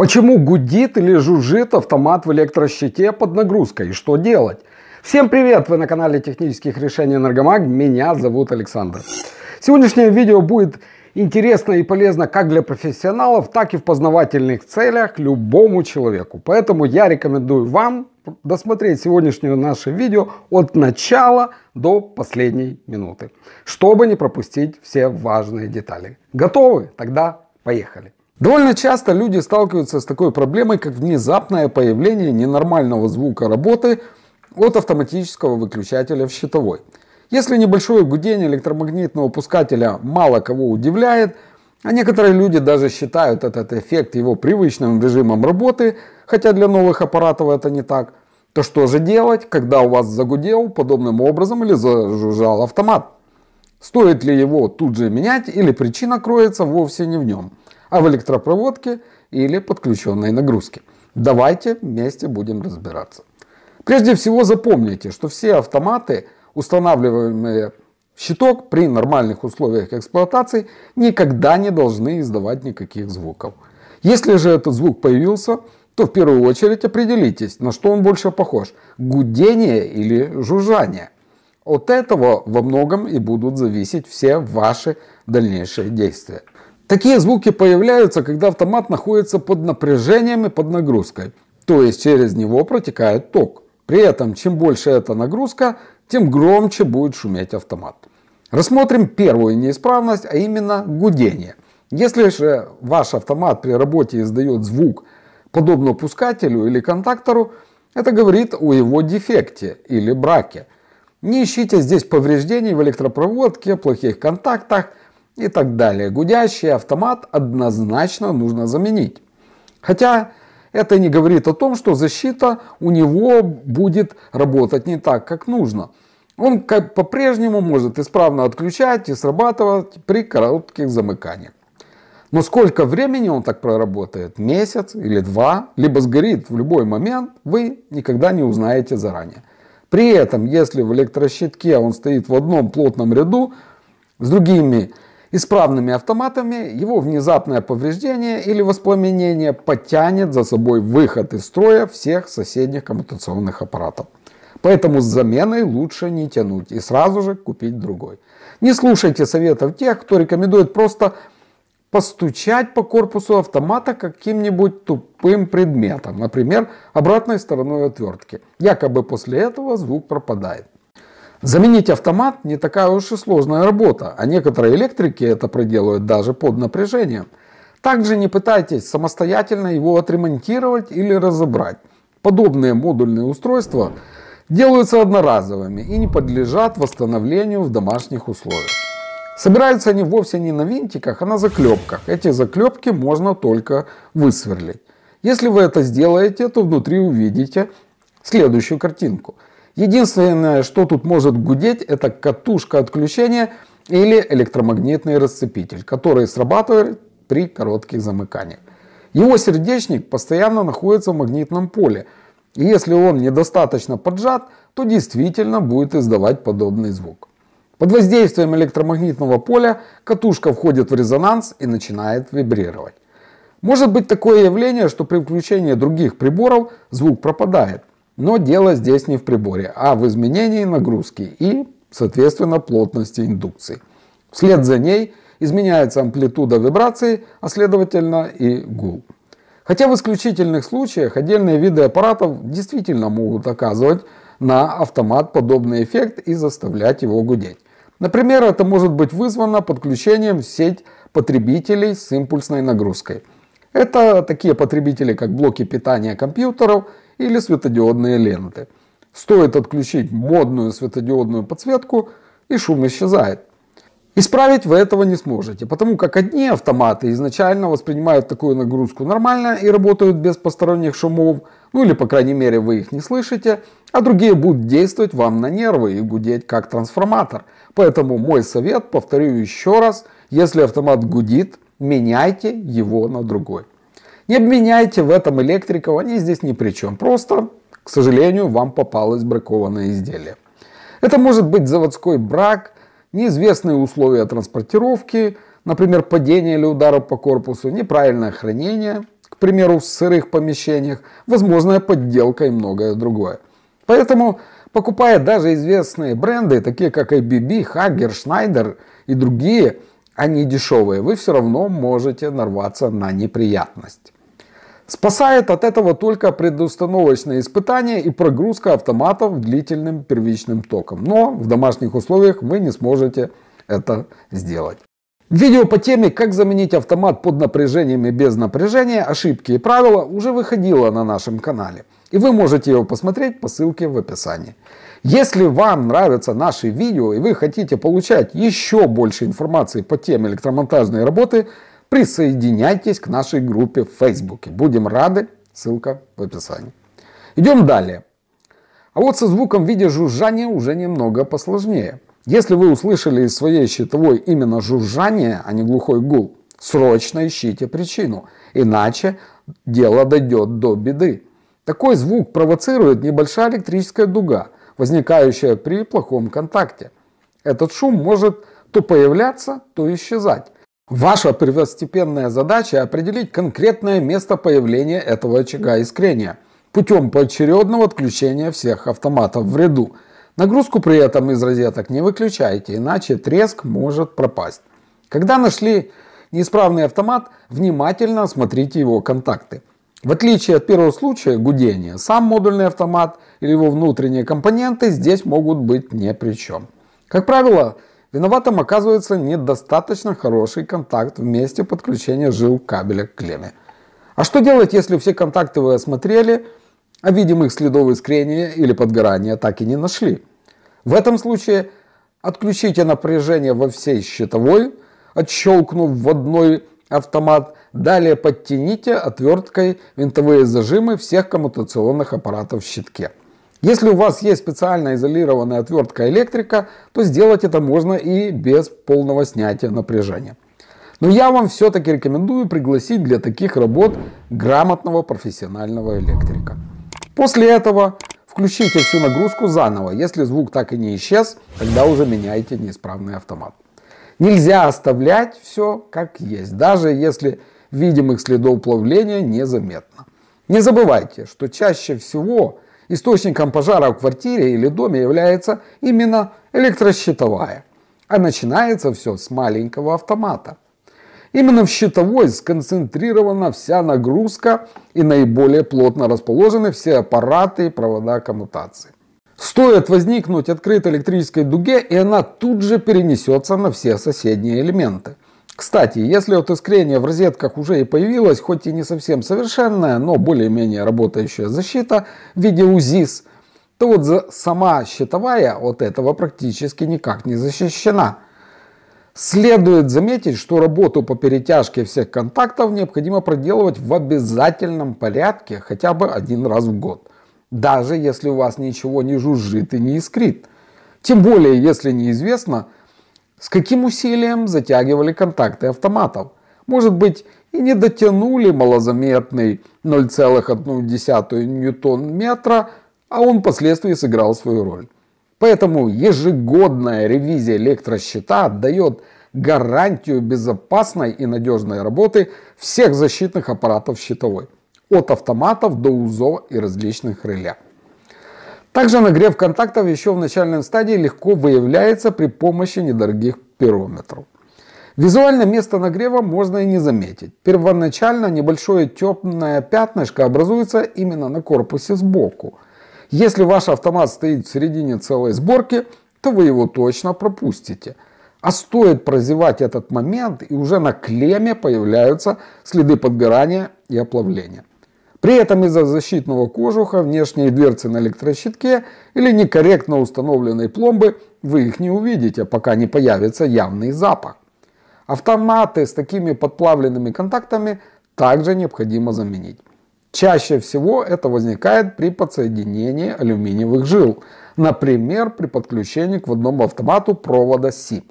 Почему гудит или жужжит автомат в электрощите под нагрузкой? Что делать? Всем привет! Вы на канале технических решений Энергомаг. Меня зовут Александр. Сегодняшнее видео будет интересно и полезно как для профессионалов, так и в познавательных целях любому человеку. Поэтому я рекомендую вам досмотреть сегодняшнее наше видео от начала до последней минуты, чтобы не пропустить все важные детали. Готовы? Тогда поехали! Довольно часто люди сталкиваются с такой проблемой, как внезапное появление ненормального звука работы от автоматического выключателя в щитовой. Если небольшое гудение электромагнитного пускателя мало кого удивляет, а некоторые люди даже считают этот эффект его привычным режимом работы, хотя для новых аппаратов это не так, то что же делать, когда у вас загудел подобным образом или зажужжал автомат? Стоит ли его тут же менять или причина кроется вовсе не в нем? а в электропроводке или подключенной нагрузке. Давайте вместе будем разбираться. Прежде всего запомните, что все автоматы, устанавливаемые в щиток при нормальных условиях эксплуатации, никогда не должны издавать никаких звуков. Если же этот звук появился, то в первую очередь определитесь, на что он больше похож – гудение или жужжание. От этого во многом и будут зависеть все ваши дальнейшие действия. Такие звуки появляются, когда автомат находится под напряжением и под нагрузкой, то есть через него протекает ток. При этом, чем больше эта нагрузка, тем громче будет шуметь автомат. Рассмотрим первую неисправность, а именно гудение. Если же ваш автомат при работе издает звук, подобно пускателю или контактору, это говорит о его дефекте или браке. Не ищите здесь повреждений в электропроводке, плохих контактах и так далее. Гудящий автомат однозначно нужно заменить. Хотя это не говорит о том, что защита у него будет работать не так, как нужно. Он по-прежнему может исправно отключать и срабатывать при коротких замыканиях. Но сколько времени он так проработает, месяц или два, либо сгорит в любой момент, вы никогда не узнаете заранее. При этом, если в электрощитке он стоит в одном плотном ряду с другими Исправными автоматами его внезапное повреждение или воспламенение потянет за собой выход из строя всех соседних коммутационных аппаратов. Поэтому с заменой лучше не тянуть и сразу же купить другой. Не слушайте советов тех, кто рекомендует просто постучать по корпусу автомата каким-нибудь тупым предметом, например, обратной стороной отвертки. Якобы после этого звук пропадает. Заменить автомат не такая уж и сложная работа, а некоторые электрики это проделают даже под напряжением. Также не пытайтесь самостоятельно его отремонтировать или разобрать. Подобные модульные устройства делаются одноразовыми и не подлежат восстановлению в домашних условиях. Собираются они вовсе не на винтиках, а на заклепках. Эти заклепки можно только высверлить. Если вы это сделаете, то внутри увидите следующую картинку – Единственное, что тут может гудеть, это катушка отключения или электромагнитный расцепитель, который срабатывает при коротких замыканиях. Его сердечник постоянно находится в магнитном поле, и если он недостаточно поджат, то действительно будет издавать подобный звук. Под воздействием электромагнитного поля катушка входит в резонанс и начинает вибрировать. Может быть такое явление, что при включении других приборов звук пропадает, но дело здесь не в приборе, а в изменении нагрузки и, соответственно, плотности индукции. Вслед за ней изменяется амплитуда вибрации, а следовательно и гул. Хотя в исключительных случаях отдельные виды аппаратов действительно могут оказывать на автомат подобный эффект и заставлять его гудеть. Например, это может быть вызвано подключением в сеть потребителей с импульсной нагрузкой. Это такие потребители, как блоки питания компьютеров – или светодиодные ленты. Стоит отключить модную светодиодную подсветку, и шум исчезает. Исправить вы этого не сможете, потому как одни автоматы изначально воспринимают такую нагрузку нормально и работают без посторонних шумов, ну или по крайней мере вы их не слышите, а другие будут действовать вам на нервы и гудеть как трансформатор. Поэтому мой совет, повторю еще раз, если автомат гудит, меняйте его на другой. Не обвиняйте в этом электриков, они здесь ни при чем. Просто, к сожалению, вам попалось бракованное изделие. Это может быть заводской брак, неизвестные условия транспортировки, например, падение или удара по корпусу, неправильное хранение, к примеру, в сырых помещениях, возможная подделка и многое другое. Поэтому, покупая даже известные бренды, такие как ABB, Hager, Schneider и другие, они дешевые, вы все равно можете нарваться на неприятность. Спасает от этого только предустановочные испытания и прогрузка автоматов длительным первичным током. Но в домашних условиях вы не сможете это сделать. Видео по теме «Как заменить автомат под напряжением и без напряжения. Ошибки и правила» уже выходило на нашем канале. И вы можете его посмотреть по ссылке в описании. Если вам нравятся наши видео и вы хотите получать еще больше информации по теме электромонтажной работы – присоединяйтесь к нашей группе в Фейсбуке. Будем рады. Ссылка в описании. Идем далее. А вот со звуком в виде жужжания уже немного посложнее. Если вы услышали из своей щитовой именно жужжание, а не глухой гул, срочно ищите причину, иначе дело дойдет до беды. Такой звук провоцирует небольшая электрическая дуга, возникающая при плохом контакте. Этот шум может то появляться, то исчезать. Ваша первостепенная задача – определить конкретное место появления этого очага искрения путем поочередного отключения всех автоматов в ряду. Нагрузку при этом из розеток не выключайте, иначе треск может пропасть. Когда нашли неисправный автомат, внимательно осмотрите его контакты. В отличие от первого случая гудения, сам модульный автомат или его внутренние компоненты здесь могут быть не при чем. Как правило, Виноватым оказывается недостаточно хороший контакт в месте подключения жил кабеля к клемме. А что делать, если все контакты вы осмотрели, а видимых следов искрения или подгорания так и не нашли? В этом случае отключите напряжение во всей щитовой, отщелкнув в одной автомат. Далее подтяните отверткой винтовые зажимы всех коммутационных аппаратов в щитке. Если у вас есть специально изолированная отвертка электрика, то сделать это можно и без полного снятия напряжения. Но я вам все-таки рекомендую пригласить для таких работ грамотного профессионального электрика. После этого включите всю нагрузку заново. Если звук так и не исчез, тогда уже меняйте неисправный автомат. Нельзя оставлять все как есть, даже если видимых следов плавления незаметно. Не забывайте, что чаще всего Источником пожара в квартире или доме является именно электрощитовая. А начинается все с маленького автомата. Именно в щитовой сконцентрирована вся нагрузка и наиболее плотно расположены все аппараты и провода коммутации. Стоит возникнуть открытой электрической дуге, и она тут же перенесется на все соседние элементы – кстати, если вот искрение в розетках уже и появилось, хоть и не совсем совершенная, но более-менее работающая защита в виде УЗИС, то вот сама щитовая от этого практически никак не защищена. Следует заметить, что работу по перетяжке всех контактов необходимо проделывать в обязательном порядке хотя бы один раз в год, даже если у вас ничего не жужжит и не искрит. Тем более, если неизвестно, с каким усилием затягивали контакты автоматов? Может быть, и не дотянули малозаметный 0,1 ньютон-метра, а он впоследствии сыграл свою роль. Поэтому ежегодная ревизия электросчета дает гарантию безопасной и надежной работы всех защитных аппаратов щитовой, от автоматов до УЗО и различных реле. Также нагрев контактов еще в начальной стадии легко выявляется при помощи недорогих пирометров. Визуально место нагрева можно и не заметить. Первоначально небольшое темное пятнышко образуется именно на корпусе сбоку. Если ваш автомат стоит в середине целой сборки, то вы его точно пропустите. А стоит прозевать этот момент, и уже на клемме появляются следы подгорания и оплавления. При этом из-за защитного кожуха, внешней дверцы на электрощитке или некорректно установленной пломбы вы их не увидите, пока не появится явный запах. Автоматы с такими подплавленными контактами также необходимо заменить. Чаще всего это возникает при подсоединении алюминиевых жил, например, при подключении к водному автомату провода СИП.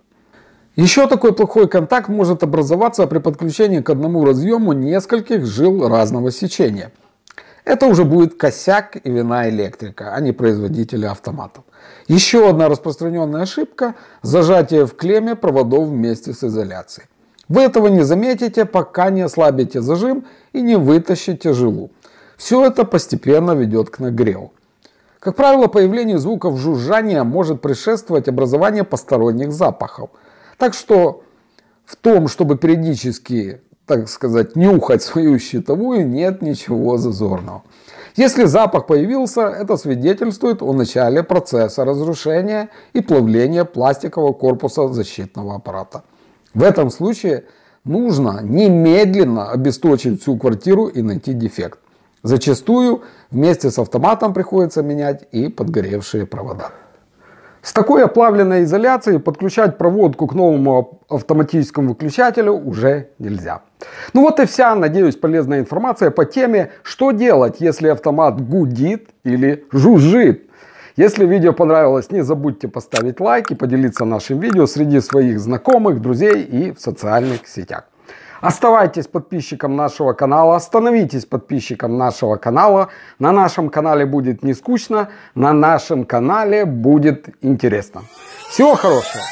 Еще такой плохой контакт может образоваться при подключении к одному разъему нескольких жил разного сечения. Это уже будет косяк и вина электрика, а не производителя автоматов. Еще одна распространенная ошибка – зажатие в клемме проводов вместе с изоляцией. Вы этого не заметите, пока не ослабите зажим и не вытащите жилу. Все это постепенно ведет к нагреву. Как правило, появлению звуков жужжания может предшествовать образование посторонних запахов – так что в том, чтобы периодически, так сказать, нюхать свою щитовую, нет ничего зазорного. Если запах появился, это свидетельствует о начале процесса разрушения и плавления пластикового корпуса защитного аппарата. В этом случае нужно немедленно обесточить всю квартиру и найти дефект. Зачастую вместе с автоматом приходится менять и подгоревшие провода. С такой оплавленной изоляцией подключать проводку к новому автоматическому выключателю уже нельзя. Ну вот и вся, надеюсь, полезная информация по теме, что делать, если автомат гудит или жужжит. Если видео понравилось, не забудьте поставить лайк и поделиться нашим видео среди своих знакомых, друзей и в социальных сетях. Оставайтесь подписчиком нашего канала, становитесь подписчиком нашего канала. На нашем канале будет не скучно, на нашем канале будет интересно. Всего хорошего!